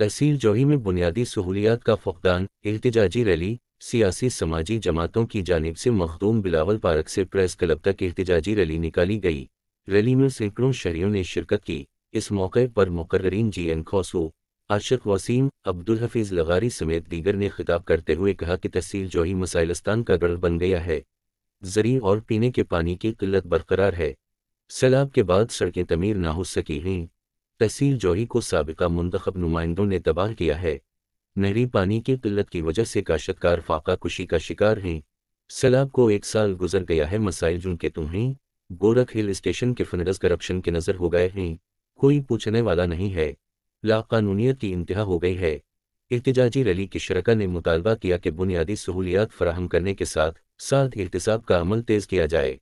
तहसील जोही में बुनियादी सहूलियात का फुकदान एहतजाजी रैली सियासी समाजी जमातों की जानब से मखदूम बिलावल पार्क से प्रेस क्लब तक एहतजाजी रैली निकाली गई रैली में सैकड़ों शहरियों ने शिरकत की इस मौके पर मुकर्रीन जी एन खौसू आशिक वसीम अब्दुल हफीज लगारी समेत दीगर ने खिताब करते हुए कहा कि तहसील जोही मसाइलस्तान का गढ़ बन गया है जरिए और पीने के पानी की किल्लत बरकरार है सैलाब के बाद सड़कें तमीर ना हो सकी हैं तहसील जौहरी को सबका मुंतब नुमाइंदों ने तबाह किया है नहरी पानी की किल्लत की वजह से काशतकार फाका खुशी का शिकार हैं सैलाब को एक साल गुजर गया है मसाइल जिनके तुम्हें गोरख हिल स्टेशन के फनरस करप्शन के नज़र हो गए हैं कोई पूछने वाला नहीं है लाकानूनीत की इंतहा हो गई है एहतजाजी रैली की शरका ने मुतालबा किया कि बुनियादी सहूलियात फराहम करने के साथ साथ एहतसाब का अमल तेज किया जाए